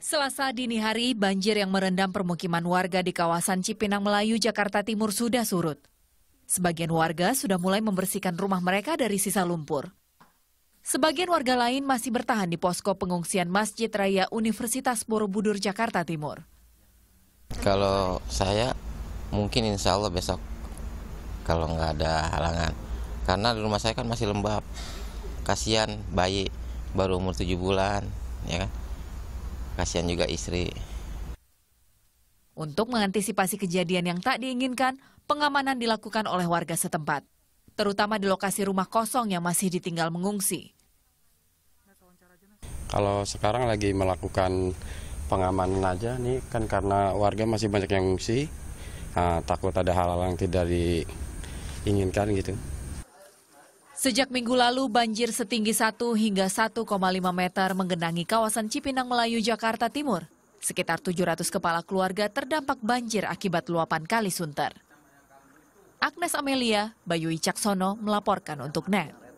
Selasa dini hari, banjir yang merendam permukiman warga di kawasan Cipinang Melayu, Jakarta Timur sudah surut. Sebagian warga sudah mulai membersihkan rumah mereka dari sisa lumpur. Sebagian warga lain masih bertahan di posko pengungsian Masjid Raya Universitas Borobudur, Jakarta Timur. Kalau saya, mungkin insya Allah besok kalau nggak ada halangan. Karena di rumah saya kan masih lembab. Kasihan bayi baru umur 7 bulan, ya kan? kasihan juga istri. Untuk mengantisipasi kejadian yang tak diinginkan, pengamanan dilakukan oleh warga setempat, terutama di lokasi rumah kosong yang masih ditinggal mengungsi. Kalau sekarang lagi melakukan pengamanan aja nih kan karena warga masih banyak yang mengungsi, nah, takut ada hal-hal yang tidak diinginkan gitu. Sejak minggu lalu, banjir setinggi 1 hingga 1,5 meter menggenangi kawasan Cipinang Melayu, Jakarta Timur. Sekitar 700 kepala keluarga terdampak banjir akibat luapan Kali Sunter. Agnes Amelia, Bayu Icaksono melaporkan untuk NET.